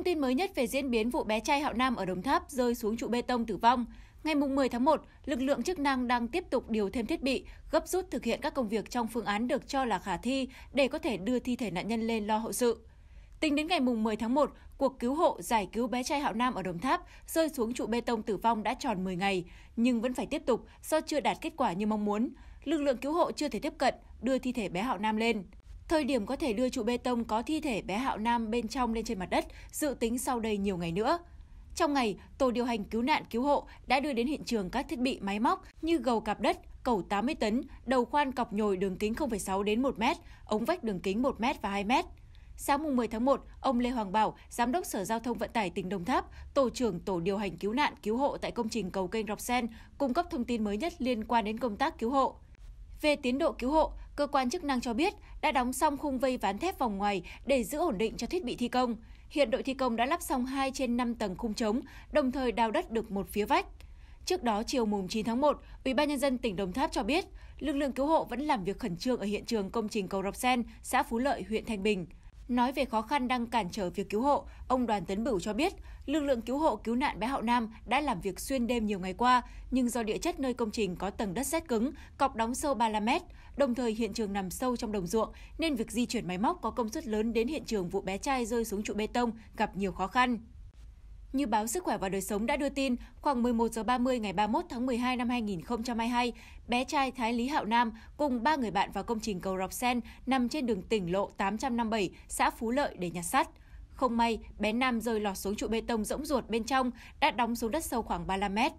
Thông tin mới nhất về diễn biến vụ bé trai Hạo Nam ở Đồng Tháp rơi xuống trụ bê tông tử vong. Ngày 10 tháng 1, lực lượng chức năng đang tiếp tục điều thêm thiết bị, gấp rút thực hiện các công việc trong phương án được cho là khả thi để có thể đưa thi thể nạn nhân lên lo hậu sự. Tính đến ngày 10 tháng 1, cuộc cứu hộ giải cứu bé trai Hạo Nam ở Đồng Tháp rơi xuống trụ bê tông tử vong đã tròn 10 ngày, nhưng vẫn phải tiếp tục do chưa đạt kết quả như mong muốn. Lực lượng cứu hộ chưa thể tiếp cận, đưa thi thể bé Hạo Nam lên. Thời điểm có thể đưa trụ bê tông có thi thể bé Hạo Nam bên trong lên trên mặt đất, dự tính sau đây nhiều ngày nữa. Trong ngày, tổ điều hành cứu nạn cứu hộ đã đưa đến hiện trường các thiết bị máy móc như gầu cạp đất, cầu 80 tấn, đầu khoan cọc nhồi đường kính 0,6 đến 1 m, ống vách đường kính 1 m và 2 m. Sáng mùng 10 tháng 1, ông Lê Hoàng Bảo, Giám đốc Sở Giao thông Vận tải tỉnh Đồng Tháp, Tổ trưởng Tổ điều hành cứu nạn cứu hộ tại công trình cầu kênh Rọc Sen, cung cấp thông tin mới nhất liên quan đến công tác cứu hộ. Về tiến độ cứu hộ, cơ quan chức năng cho biết đã đóng xong khung vây ván thép vòng ngoài để giữ ổn định cho thiết bị thi công. Hiện đội thi công đã lắp xong 2 trên 5 tầng khung chống đồng thời đào đất được một phía vách. Trước đó chiều mùng 9 tháng 1, Ủy ban nhân dân tỉnh Đồng Tháp cho biết, lực lượng cứu hộ vẫn làm việc khẩn trương ở hiện trường công trình cầu Rọc Sen, xã Phú Lợi, huyện Thanh Bình. Nói về khó khăn đang cản trở việc cứu hộ, ông Đoàn Tấn Bửu cho biết, lực lượng cứu hộ cứu nạn bé Hạo Nam đã làm việc xuyên đêm nhiều ngày qua, nhưng do địa chất nơi công trình có tầng đất sét cứng, cọc đóng sâu 35 mét, đồng thời hiện trường nằm sâu trong đồng ruộng, nên việc di chuyển máy móc có công suất lớn đến hiện trường vụ bé trai rơi xuống trụ bê tông gặp nhiều khó khăn. Như báo Sức khỏe và Đời sống đã đưa tin, khoảng 11 giờ 30 ngày 31 tháng 12 năm 2022, bé trai Thái Lý Hạo Nam cùng ba người bạn vào công trình cầu Rọc Sen nằm trên đường tỉnh lộ 857, xã Phú Lợi để nhặt sắt. Không may, bé Nam rơi lọt xuống trụ bê tông rỗng ruột bên trong, đã đóng xuống đất sâu khoảng 35 mét.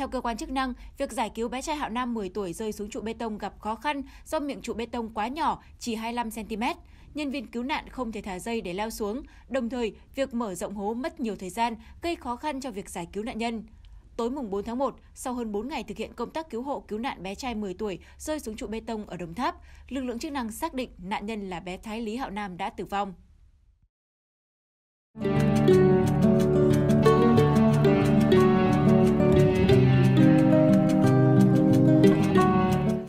Theo cơ quan chức năng, việc giải cứu bé trai Hạo Nam 10 tuổi rơi xuống trụ bê tông gặp khó khăn do miệng trụ bê tông quá nhỏ, chỉ 25 cm. Nhân viên cứu nạn không thể thả dây để leo xuống, đồng thời việc mở rộng hố mất nhiều thời gian, gây khó khăn cho việc giải cứu nạn nhân. Tối mùng 4 tháng 1, sau hơn 4 ngày thực hiện công tác cứu hộ cứu nạn bé trai 10 tuổi rơi xuống trụ bê tông ở Đồng Tháp, lực lượng chức năng xác định nạn nhân là bé Thái Lý Hạo Nam đã tử vong.